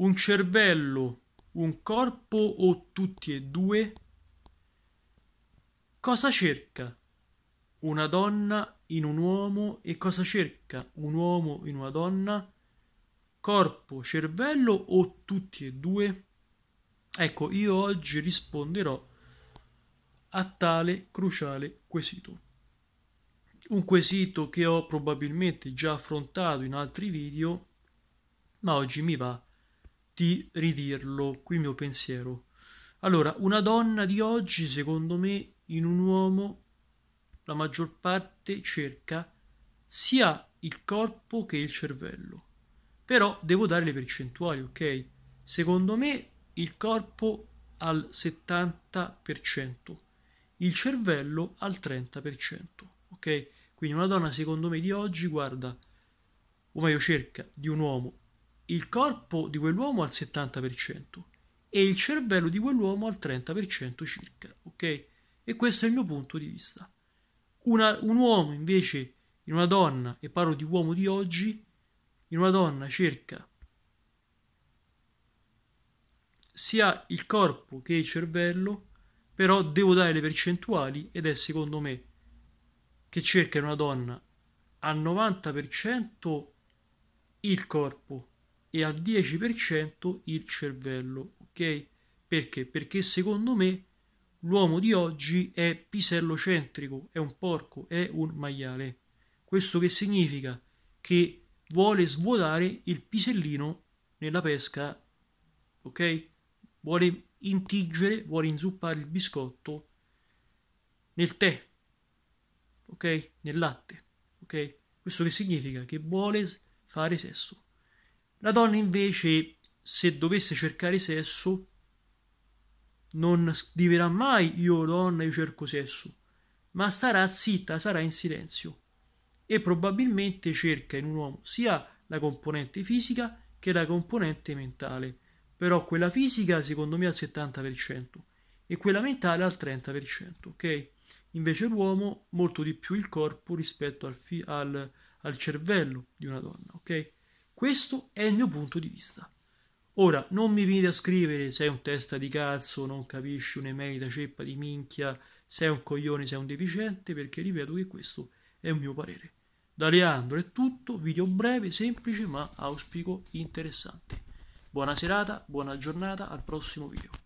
un cervello, un corpo o tutti e due? Cosa cerca una donna in un uomo e cosa cerca un uomo in una donna? Corpo, cervello o tutti e due? Ecco, io oggi risponderò a tale cruciale quesito. Un quesito che ho probabilmente già affrontato in altri video, ma oggi mi va di ridirlo, qui il mio pensiero. Allora, una donna di oggi, secondo me, in un uomo, la maggior parte cerca sia il corpo che il cervello. Però devo dare le percentuali, ok? Secondo me il corpo al 70%, il cervello al 30%, ok? Quindi una donna secondo me di oggi guarda, o meglio cerca, di un uomo il corpo di quell'uomo al 70% e il cervello di quell'uomo al 30% circa, ok? E questo è il mio punto di vista. Una, un uomo invece in una donna, e parlo di uomo di oggi, in una donna cerca sia il corpo che il cervello, però devo dare le percentuali ed è secondo me che cerca in una donna al 90% il corpo e al 10% il cervello, ok? Perché? Perché secondo me l'uomo di oggi è pisellocentrico, è un porco, è un maiale. Questo che significa che vuole svuotare il pisellino nella pesca, ok? Vuole intingere, vuole inzuppare il biscotto nel tè, ok? Nel latte, ok? Questo che significa che vuole fare sesso. La donna invece, se dovesse cercare sesso, non dirà mai io donna, io cerco sesso, ma starà zitta, sarà in silenzio e probabilmente cerca in un uomo sia la componente fisica che la componente mentale, però quella fisica secondo me al 70% e quella mentale al 30%, ok? Invece l'uomo molto di più il corpo rispetto al, al, al cervello di una donna, ok? Questo è il mio punto di vista. Ora, non mi vieni a scrivere sei un testa di cazzo, non capisci un'email da ceppa di minchia, sei un coglione, sei un deficiente, perché ripeto che questo è un mio parere. Da Leandro è tutto, video breve, semplice, ma auspico interessante. Buona serata, buona giornata, al prossimo video.